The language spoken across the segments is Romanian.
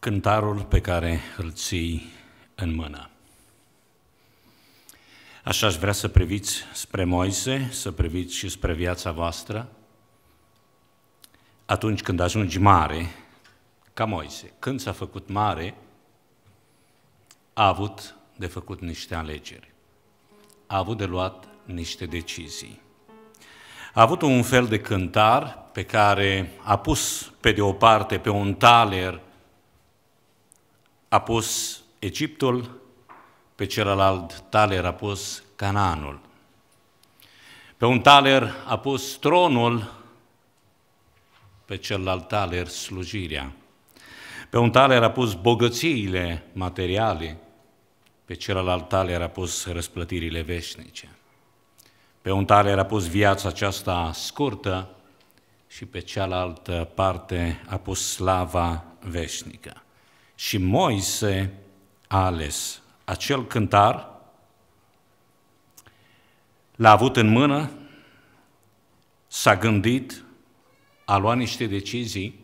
cântarul pe care îl ții în mână. Așa aș vrea să priviți spre Moise, să priviți și spre viața voastră, atunci când ajungi mare, ca Moise. Când s-a făcut mare, a avut de făcut niște alegeri. A avut de luat niște decizii. A avut un fel de cântar pe care a pus pe de o parte, pe un taler, a pus Egiptul, pe celălalt taler a pus Canaanul. Pe un taler a pus tronul, pe celălalt taler slujirea. Pe un taler a pus bogățiile materiale, pe celălalt taler a pus răsplătirile veșnice. Pe un taler a pus viața aceasta scurtă și pe cealaltă parte a pus slava veșnică. Și Moise a ales acel cântar, l-a avut în mână, s-a gândit, a luat niște decizii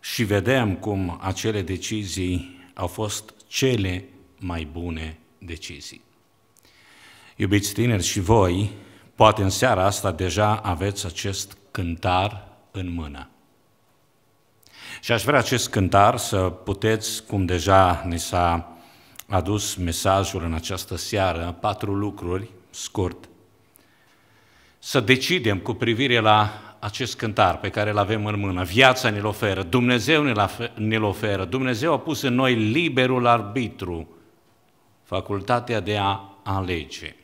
și vedem cum acele decizii au fost cele mai bune decizii. Iubiți tineri și voi, poate în seara asta deja aveți acest cântar în mână. Și aș vrea acest cântar să puteți, cum deja ni s-a adus mesajul în această seară, patru lucruri, scurt, să decidem cu privire la acest cântar pe care îl avem în mână. Viața ne-l oferă, Dumnezeu ne-l oferă, Dumnezeu a pus în noi liberul arbitru, facultatea de a alege,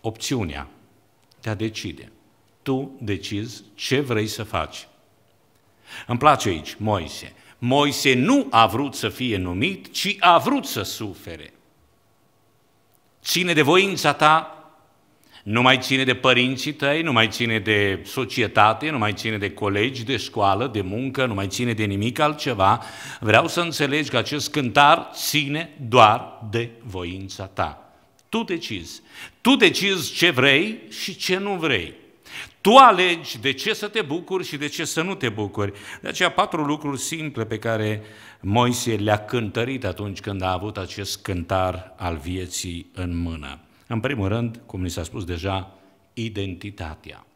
opțiunea de a decide. Tu decizi ce vrei să faci. Îmi place aici Moise. Moise nu a vrut să fie numit, ci a vrut să sufere. Ține de voința ta, nu mai ține de părinții tăi, nu mai ține de societate, nu mai ține de colegi, de școală, de muncă, nu mai ține de nimic altceva. Vreau să înțelegi că acest cântar ține doar de voința ta. Tu decizi. Tu decizi ce vrei și ce nu vrei. Tu alegi de ce să te bucuri și de ce să nu te bucuri. De aceea patru lucruri simple pe care Moise le-a cântărit atunci când a avut acest cântar al vieții în mână. În primul rând, cum ni s-a spus deja, identitatea.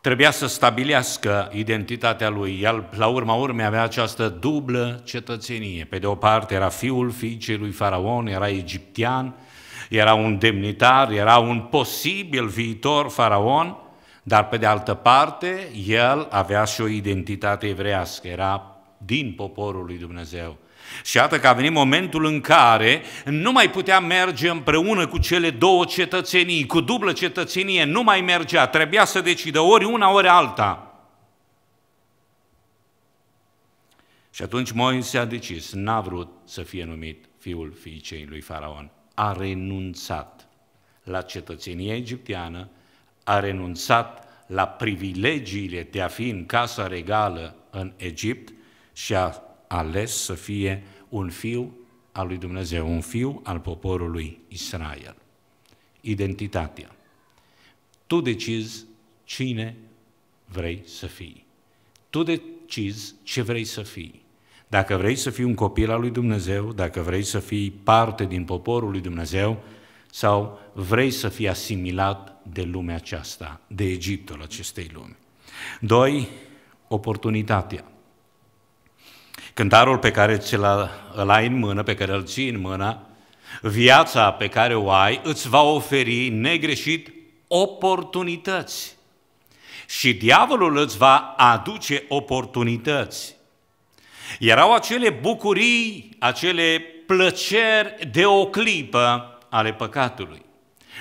Trebuia să stabilească identitatea lui. El, la urma urmei, avea această dublă cetățenie. Pe de o parte era fiul fiicei lui Faraon, era egiptean, era un demnitar, era un posibil viitor faraon, dar pe de altă parte el avea și o identitate evrească, era din poporul lui Dumnezeu. Și iată că a venit momentul în care nu mai putea merge împreună cu cele două cetățenii, cu dublă cetățenie, nu mai mergea, trebuia să decidă ori una, ori alta. Și atunci Moise a decis, n-a vrut să fie numit fiul fiicei lui Faraon a renunțat la cetățenia egipteană, a renunțat la privilegiile de a fi în casa regală în Egipt și a ales să fie un fiu al lui Dumnezeu, un fiu al poporului Israel. Identitatea. Tu decizi cine vrei să fii. Tu decizi ce vrei să fii. Dacă vrei să fii un copil al lui Dumnezeu, dacă vrei să fii parte din poporul lui Dumnezeu, sau vrei să fii asimilat de lumea aceasta, de Egiptul acestei lumi. Doi, oportunitatea. Cântarul pe care ți-l ai în mână, pe care îl ții în mână, viața pe care o ai, îți va oferi negreșit oportunități. Și diavolul îți va aduce oportunități. Erau acele bucurii, acele plăceri de o clipă ale păcatului.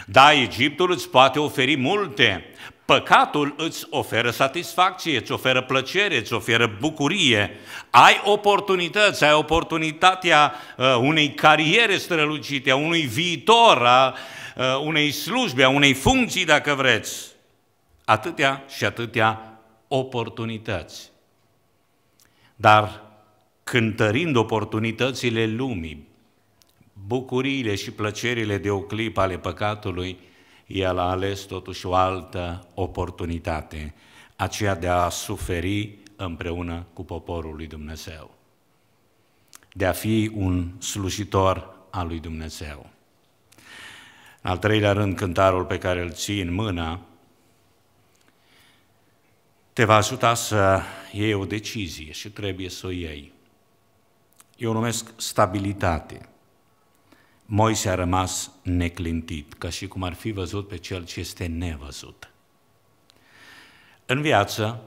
Da, Egiptul îți poate oferi multe. Păcatul îți oferă satisfacție, îți oferă plăcere, îți oferă bucurie. Ai oportunități, ai oportunitatea uh, unei cariere strălucite, a unui viitor, a uh, unei slujbe, a unei funcții, dacă vreți. Atâtea și atâtea oportunități. Dar cântărind oportunitățile lumii, bucuriile și plăcerile de o clipă ale păcatului, el a ales totuși o altă oportunitate, aceea de a suferi împreună cu poporul lui Dumnezeu, de a fi un slujitor al lui Dumnezeu. În al treilea rând, cântarul pe care îl ții în mână te va ajuta să iei o decizie și trebuie să o iei eu o numesc stabilitate. Moise a rămas neclintit, ca și cum ar fi văzut pe cel ce este nevăzut. În viață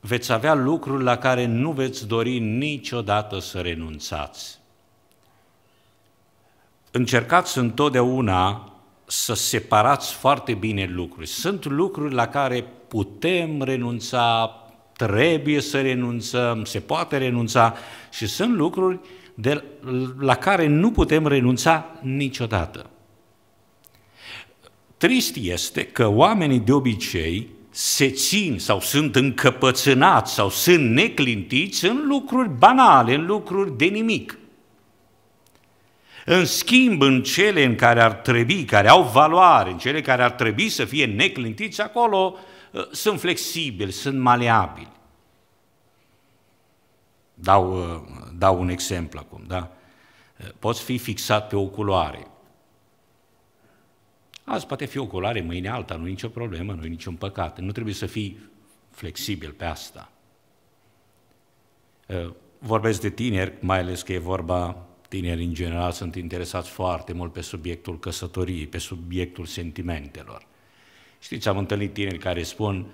veți avea lucruri la care nu veți dori niciodată să renunțați. Încercați întotdeauna să separați foarte bine lucruri. Sunt lucruri la care putem renunța, trebuie să renunțăm, se poate renunța și sunt lucruri de, la care nu putem renunța niciodată. Trist este că oamenii de obicei se țin sau sunt încăpățânați sau sunt neclintiți în lucruri banale, în lucruri de nimic. În schimb, în cele în care ar trebui, care au valoare, în cele care ar trebui să fie neclintiți, acolo Uh, sunt flexibili, sunt maleabili. Dau, uh, dau un exemplu acum, da? Uh, poți fi fixat pe o culoare. Azi poate fi o culoare, mâine alta, nu e nicio problemă, nu e niciun păcat. Nu trebuie să fii flexibil pe asta. Vorbesc de tineri, mai ales că e vorba, tineri în general sunt interesați foarte mult pe subiectul căsătoriei, pe subiectul sentimentelor. Știți, am întâlnit tineri care spun,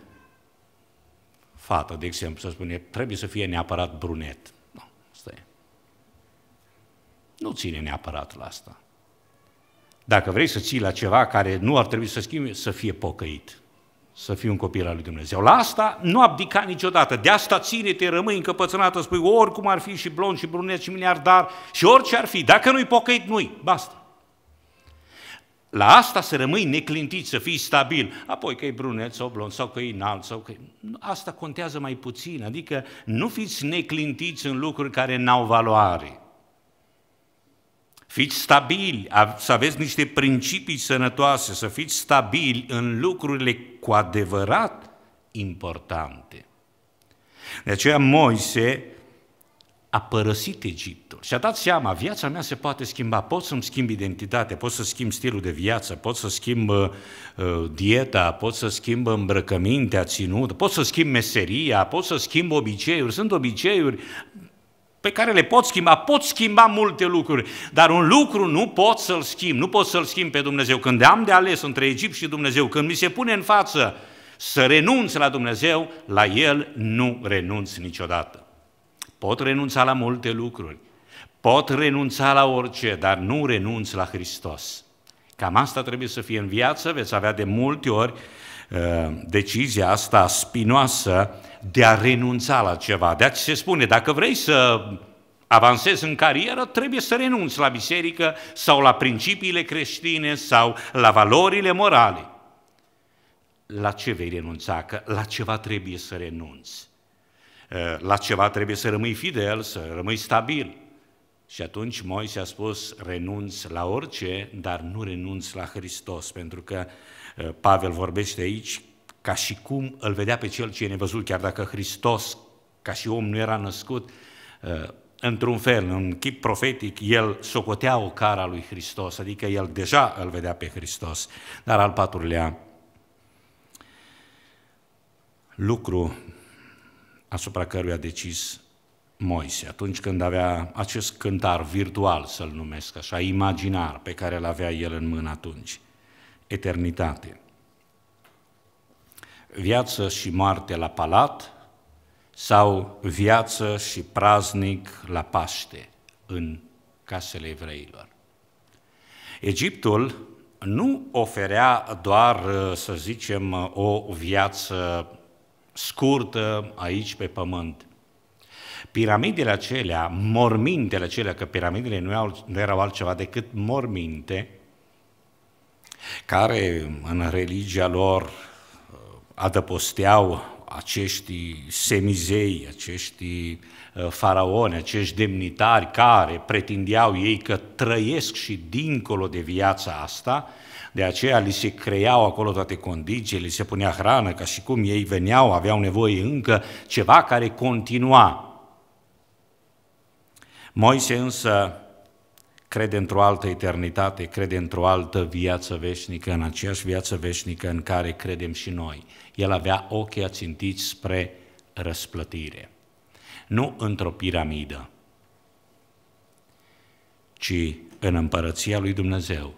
fată, de exemplu, să spune, trebuie să fie neapărat brunet. Nu, da, stai. Nu ține neapărat la asta. Dacă vrei să ții la ceva care nu ar trebui să schimbe, să fie pocăit, să fii un copil al lui Dumnezeu. La asta nu abdica niciodată. De asta ține-te, rămâi încăpățânată, spui oricum ar fi și blond și brunet și miliardar și orice ar fi. Dacă nu-i pocăit, nu-i. Basta. La asta să rămâi neclintit, să fii stabil. Apoi că e brunet sau blond sau că e înalt sau că Asta contează mai puțin, adică nu fiți neclintiți în lucruri care n-au valoare. Fiți stabili, să aveți niște principii sănătoase, să fiți stabili în lucrurile cu adevărat importante. De aceea Moise a părăsit Egipt. Și-a dat seama, viața mea se poate schimba, pot să-mi schimb identitatea, pot să schimb stilul de viață, pot să schimb uh, uh dieta, pot să schimb îmbrăcămintea, ținută, pot să schimb meseria, pot să schimb obiceiuri, sunt obiceiuri pe care le pot schimba, pot schimba multe lucruri, dar un lucru nu pot să-l schimb, nu pot să-l schimb pe Dumnezeu. Când am de ales între Egipt și Dumnezeu, când mi se pune în față să renunț la Dumnezeu, la El nu renunț niciodată. Pot renunța la multe lucruri, Pot renunța la orice, dar nu renunț la Hristos. Cam asta trebuie să fie în viață, veți avea de multe ori uh, decizia asta spinoasă de a renunța la ceva. De aceea se spune, dacă vrei să avansezi în carieră, trebuie să renunți la biserică sau la principiile creștine sau la valorile morale. La ce vei renunța? Că la ceva trebuie să renunți. Uh, la ceva trebuie să rămâi fidel, să rămâi stabil. Și atunci Moise a spus, renunț la orice, dar nu renunț la Hristos, pentru că uh, Pavel vorbește aici ca și cum îl vedea pe cel ce e nevăzut, chiar dacă Hristos, ca și om, nu era născut, uh, într-un fel, în chip profetic, el socotea o cara lui Hristos, adică el deja îl vedea pe Hristos. Dar al patrulea lucru asupra căruia a decis Moise, atunci când avea acest cântar virtual, să-l numesc așa, imaginar, pe care îl avea el în mână atunci, eternitate. Viață și moarte la palat sau viață și praznic la Paște în casele evreilor. Egiptul nu oferea doar, să zicem, o viață scurtă aici pe pământ, Piramidele acelea, mormintele acelea, că piramidele nu, erau, nu erau altceva decât morminte, care în religia lor uh, adăposteau acești semizei, acești uh, faraoni, acești demnitari care pretindeau ei că trăiesc și dincolo de viața asta, de aceea li se creau acolo toate condițiile, li se punea hrană, ca și cum ei veneau, aveau nevoie încă ceva care continua. Moise însă crede într-o altă eternitate, crede într-o altă viață veșnică, în aceeași viață veșnică în care credem și noi. El avea ochii ațintiți spre răsplătire. Nu într-o piramidă, ci în împărăția lui Dumnezeu,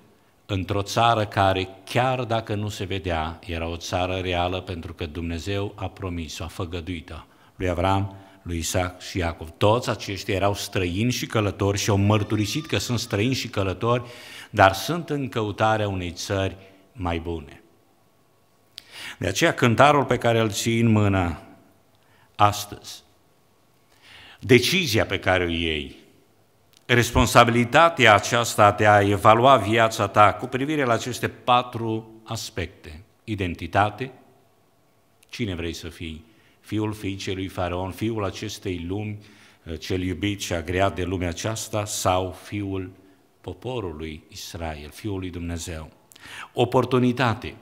într-o țară care, chiar dacă nu se vedea, era o țară reală pentru că Dumnezeu a promis-o, a făgăduit-o lui Avram lui Isaac și Iacov. Toți aceștia erau străini și călători și au mărturisit că sunt străini și călători, dar sunt în căutarea unei țări mai bune. De aceea cântarul pe care îl ții în mână astăzi, decizia pe care o iei, responsabilitatea aceasta de a evalua viața ta cu privire la aceste patru aspecte, identitate, cine vrei să fii, fiul fiicei lui Faraon, fiul acestei lumi, eh, cel iubit și agreat de lumea aceasta, sau fiul poporului Israel, fiul lui Dumnezeu. Oportunitate.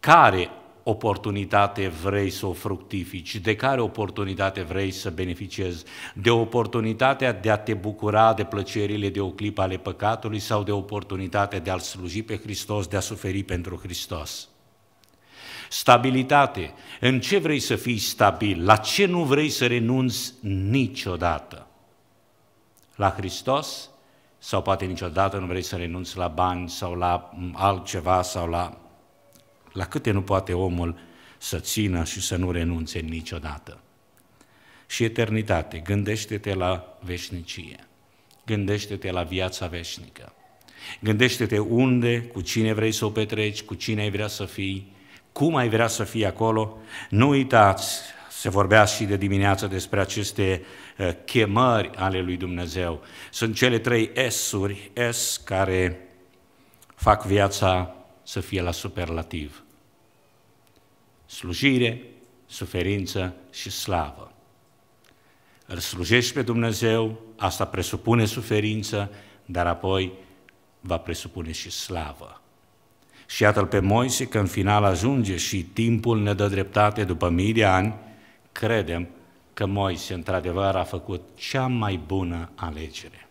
Care oportunitate vrei să o fructifici, de care oportunitate vrei să beneficiezi, de oportunitatea de a te bucura de plăcerile de o clipă ale păcatului sau de oportunitatea de a-L sluji pe Hristos, de a suferi pentru Hristos. Stabilitate. În ce vrei să fii stabil? La ce nu vrei să renunți niciodată? La Hristos? Sau poate niciodată nu vrei să renunți la bani sau la mm, altceva sau la... La câte nu poate omul să țină și să nu renunțe niciodată? Și eternitate. Gândește-te la veșnicie. Gândește-te la viața veșnică. Gândește-te unde, cu cine vrei să o petreci, cu cine ai vrea să fii, cum ai vrea să fii acolo? Nu uitați, se vorbea și de dimineață despre aceste uh, chemări ale lui Dumnezeu. Sunt cele trei S-uri, S care fac viața să fie la superlativ. Slujire, suferință și slavă. Îl slujești pe Dumnezeu, asta presupune suferință, dar apoi va presupune și slavă. Și iată-l pe Moise că în final ajunge și timpul ne dă dreptate după mii de ani, credem că Moise într-adevăr a făcut cea mai bună alegere.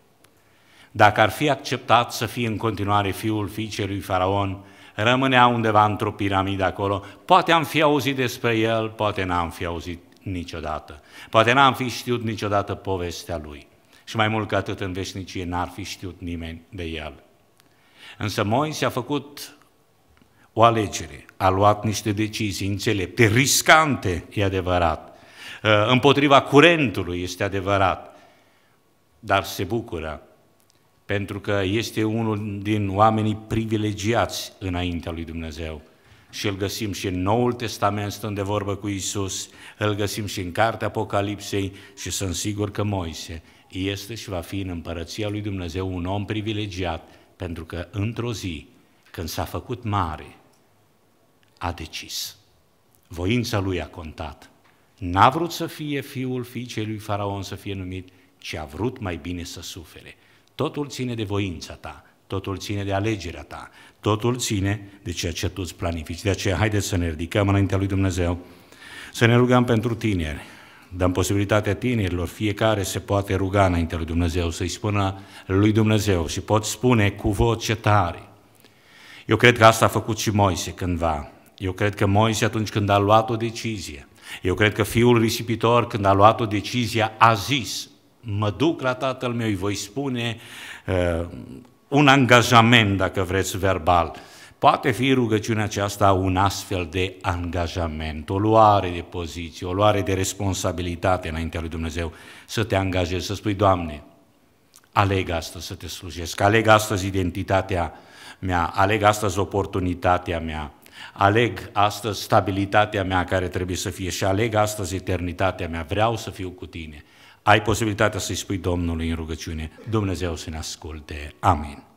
Dacă ar fi acceptat să fie în continuare fiul fiicei lui Faraon, rămânea undeva într-o piramidă acolo, poate am fi auzit despre el, poate n-am fi auzit niciodată, poate n-am fi știut niciodată povestea lui. Și mai mult ca atât în veșnicie n-ar fi știut nimeni de el. Însă Moise a făcut o alegere, a luat niște decizii înțelepte, riscante, e adevărat, uh, împotriva curentului, este adevărat, dar se bucură pentru că este unul din oamenii privilegiați înaintea lui Dumnezeu. Și îl găsim și în Noul Testament, stând de vorbă cu Isus, îl găsim și în Cartea Apocalipsei și sunt sigur că Moise este și va fi în împărăția lui Dumnezeu un om privilegiat, pentru că într-o zi, când s-a făcut mare, a decis. Voința lui a contat. N-a vrut să fie fiul fiicei lui Faraon să fie numit, ci a vrut mai bine să sufere. Totul ține de voința ta, totul ține de alegerea ta, totul ține de ceea ce tu îți planifici. De aceea, haideți să ne ridicăm înaintea lui Dumnezeu, să ne rugăm pentru tineri, dăm posibilitatea tinerilor, fiecare se poate ruga înaintea lui Dumnezeu, să-i spună lui Dumnezeu și pot spune cu voce tare. Eu cred că asta a făcut și Moise cândva, eu cred că Moise atunci când a luat o decizie, eu cred că fiul risipitor când a luat o decizie a zis, mă duc la tatăl meu, îi voi spune uh, un angajament, dacă vreți, verbal. Poate fi rugăciunea aceasta un astfel de angajament, o luare de poziție, o luare de responsabilitate înaintea lui Dumnezeu, să te angajezi, să spui, Doamne, aleg astăzi să te slujesc, aleg astăzi identitatea mea, aleg astăzi oportunitatea mea, Aleg astăzi stabilitatea mea care trebuie să fie și aleg astăzi eternitatea mea. Vreau să fiu cu tine. Ai posibilitatea să-i spui Domnului în rugăciune. Dumnezeu să ne asculte. Amin.